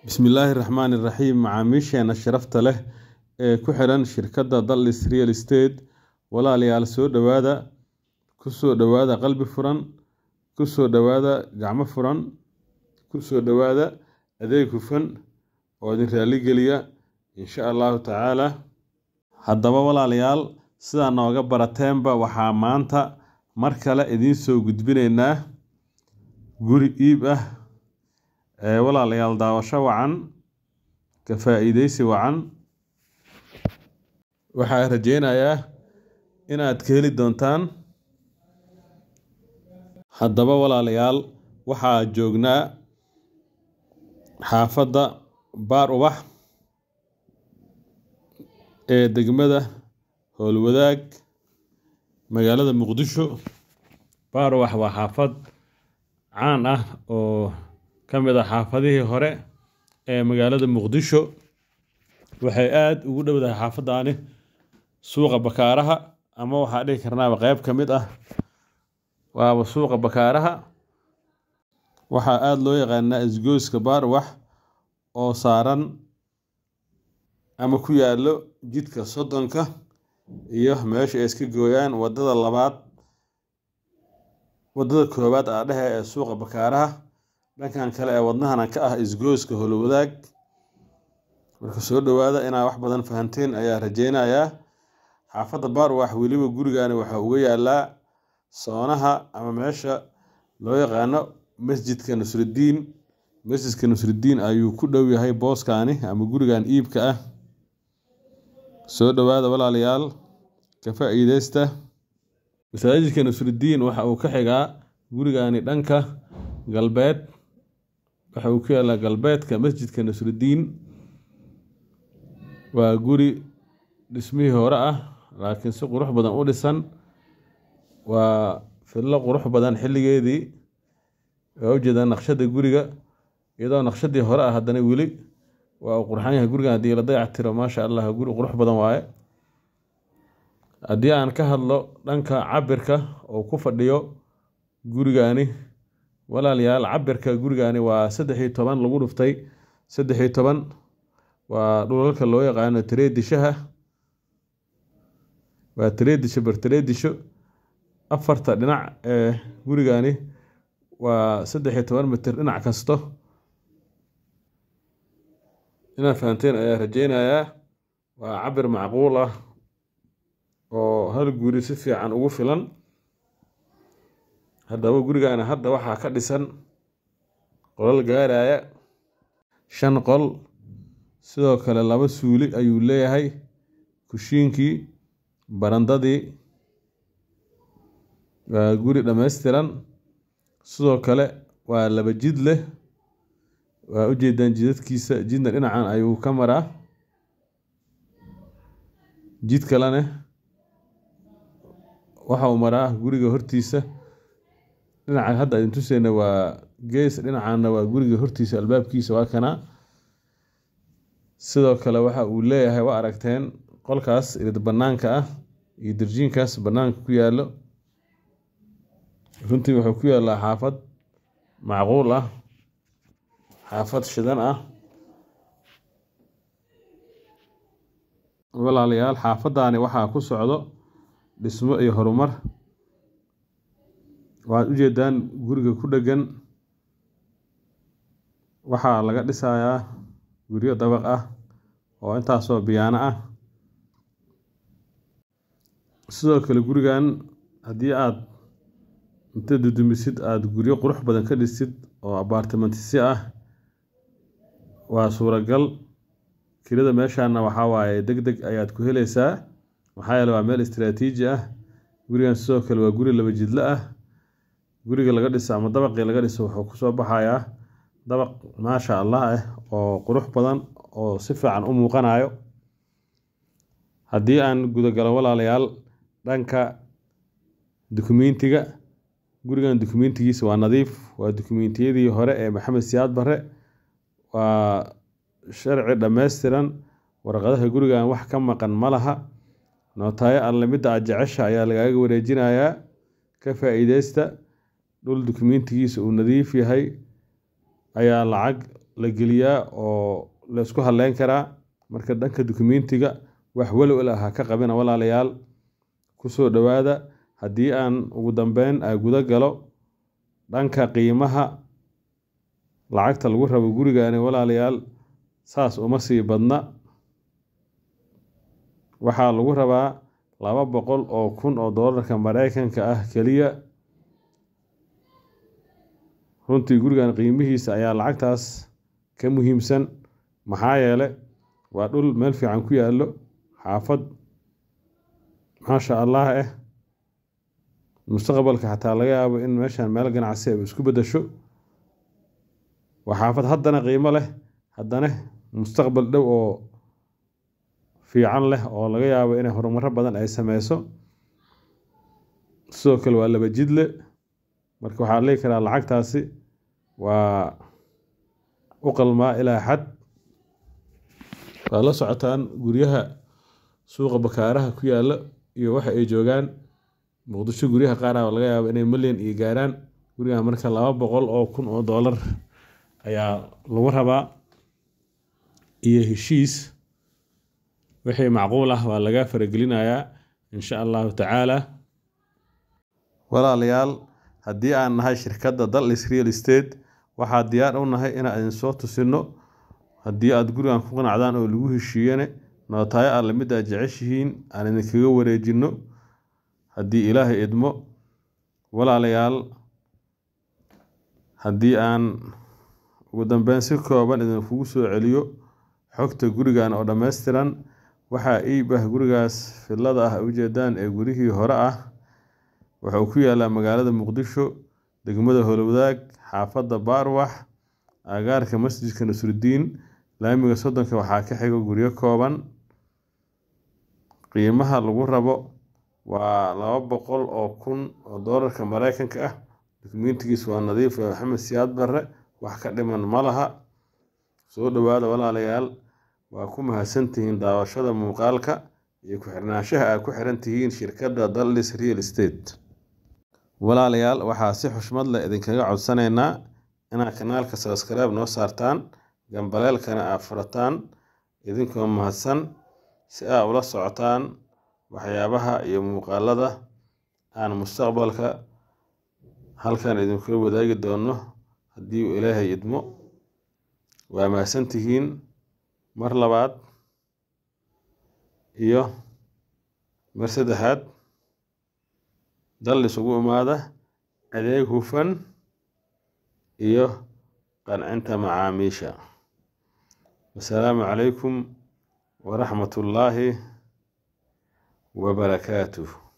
bismillaahi raxmaan iraxiim macaamiisheena sharafta leh ee ku xiran shirkadda dallis real estate walaalayaal soo dhowaada kusoo dhowaada qalbi furan kusoo dhowaada gacmo furan kusoo dhowaada adeeg hufan oo idin raalli geliya insha allahu tacaala haddaba walaalayaal sidaa nooga barateenba waxaa maanta mar kale idiin soo gudbinaynaa guri iib ah walaalayaal daawasho wacan ka faa wacan waxaa rajeynayaa inaad ka heli doontaan haddaba walaalayaal waxaa joognaa xaafadda baar ubax ee degmada howlwadaag magaalada muqdisho baar ubax waa xaafad caan ah oo ka mid ah xaafadihii hore ee magaalada muqdisho waxay aada ugu dhowdahay xaafaddaani suuqa bakaaraha ama waxaa dhihi karnaaba qeyb ka mid ah waaba suuqa bakaaraha waxaa aada loo yaqaanaa isgoyska baarwax oo saaran ama ku yaallo jidka soddonka iyo meesha ay iska gooyaan waddada labaad waddada koowaad aa dhehe ee suuqa bakaaraha dhankan kale ee wadnahana ka ah isgooska holowadaag marka soo dhowaada inaa wax badan fahanteen ayaa rajeynayaa xaafadda baarwax weliba gurigaani waxaa uga yaalaa soonaha ama meesha loo yaqaano masjidka nusridiin masjidka nusridiin ayuu ku dhow yahay booskaani ama gurigan iibka ah soo dhowaada walaalayaal ka faa'iideysta masaajidka nusridiin waxa uu ka xigaa gurigaani dhanka galbeed waxa uu ku yaalaa galbeedka masjidka nasrudiin waa guri dhismihii hore ah laakiin si qurux badan u dhisan waa fillo qurux badan xilligeedii waa ujeedaa naqshada guriga iyadoo naqshadii hore ah haddana weli waa u qurxan yahay gurigan haddii la dayac tiro maasha allah guri qurux badan waaye haddii aan ka hadlo dhanka cabirka oo ku fadhiyo gurigaani walaalayaal cabirka gurigani waa saddex iyo toban lagu dhuftay saddex iyo toban waa dhulalka loo yaqaano tareedishaha waa tareedisho bartareedisho afarta dhinac ee gurigani waa saddex iyo toban mitir dhinac kasto inaad fahanteen ayaa rajeynayaa waa cabir macquul ah oo hal guri si fiican ugu filan haddaba gurigaana hadda waxaa ka dhisan qolal gaaraya shan qol sidoo kale laba suuli ayuu leeyahay kushiinkii barandadii waa guri dhammaystiran sidoo kale waa laba jid leh waa ujeedaan jidadkiisa jidna dhinacan ayuu ka maraa jid kalena waxa uu maraa guriga hortiisa dhinaca hadda idin tuseyna waa gees dhinacana waa guriga hortiisa albaabkiisa waa kana sidoo kale waxa uu leeyahay waa aragteen qolkaas irid banaanka ah iyo darjiinkaas banaanka ku yaalo runtii wuxuu ku yaalaa xaafad macquul ah xaafad shidan ah walaalayaal xaafadaani waxaa ku socdo dhismo iyo horumar waxaad ujeedaan guriga ku dhegan waxaa laga dhisayaa guryo dabaq ah oo intaasoo biyaano ah sidoo kale gurigan haddii aad inta dudumisid aad guryo qurux badan ka dhisid oo abaartimentisi ah waa suuragal kirada meeshaana waxaa waaye deg deg ayaad ku helaysaa maxaa yeele waa meel istaraatiiji ah gurigan sidoo kale waa guri laba jidlo ah guriga laga dhiso ama dabaqii laga dhiso wuxuu kusoo baxayaa dabaq maasha allah ah eh, oo qurux badan oo si fiican u muuqanayo haddii aan gudagalo walaalayaal dhanka dukumentiga gurigan dukumentigiisa waa nadiif waa dukumentiyadii hore ee maxamed siyaad bare waa sharci dhammaystiran warqadaha gurigan wax ka maqan ma laha nootaayo alle midda aad ah jecesha ayaa lagaaga wareejinayaa ka faa-iideysta dhul dukumentigiisa uu nadiif yahay ayaa lacag la geliyaa oo laysku haleyn karaa marka dhanka dukumentiga wax walowl aha ka qabina walaalayaal kusoo dhowaada haddii aan ugu dambeyn aa guda galo dhanka qiimaha lacagta lagu rabo gurigaani walaalayaal saas uma sii badna waxaa lagu rabaa laba boqol oo kun oo doolarka mareykanka ah keliya runtii gurigan qiimihiisa ayaa lacagtaas ka muhiimsan maxaa yeele waa dhul meel fiican ku yaallo xaafad maasha allah ah mustaqbalka xataa laga yaabo in meeshan meel ganacsi isku bedasho waa xaafad haddana qiimo leh haddana mustaqbal dhow oo fiican leh oo laga yaabo inay horumaro badan ay sameyso sidoo kale waa laba jidle marka waxaa leeyi karaa lacagtaasi waa u qalmaa ilaa xad waa la socotaan guryaha suuqa bakaaraha ku yaala iyo waxa ay joogaan muqdisho guryaha qaaraba ah laga yaaba inay milyan iyo gaaraan guriga marka laba boqol oo kun oo doolar ayaa lagu rabaa iyo heshiis wixii macquul ah waa laga faragelinayaa insha allahu tacaala walaalayaal haddii aan nahay shirkadda dal is real state waxaa diyaar u nahay inaan soo tusinno haddii aad gurigan ku qanacdaan oo lagu heshiiyene nootaayo alle mid aad ah jeceshihiin aan idinkaga wareejinno haddii ilaahay idmo walaalayaal haddii aan ugu dambeyn si kooban idinkugu soo celiyo xogta gurigan oo dhammaystiran waxaa iibah gurigaas fillada ah ujeedaan ee gurihii hore ah wuxuu ku yaalaa magaalada muqdisho degmada Howlwadaag xaafada Baarwax agaarka masjidka nasruddiin laamiga soddonka waxaa ka xigo guryo kooban qiimaha lagu rabo waa laba boqol oo kun oo doolarka Mareykanka ah dukumiintigiisu waa nadiif Maxamed Siyaad Barre wax ka dhiman malaha soo dhawaada walaalayaal waa ku mahadsantihiin daawashada muuqaalka iyo ku xirnaanshaha aad ku xiran tihiin shirkadda Dallis Real state walaalayaal waxaa si xushmad leh idinkaga codsanaynaa inaa kanaalka sabskribe noo saartaan gambaleelkana aad furataan idinkoo mahadsan si aa ula socotaan waxyaabaha iyo muuqaalada aan mustaqbalka halkan idinkula wadaagi doono haddii uu ilaahay idmo waa mahadsantihiin mar labaad iyo mar saddexaad dal isugu imaada adeeg hufan iyo qancinta macaamiisha assalaamu calaykum wa wabarakaatuh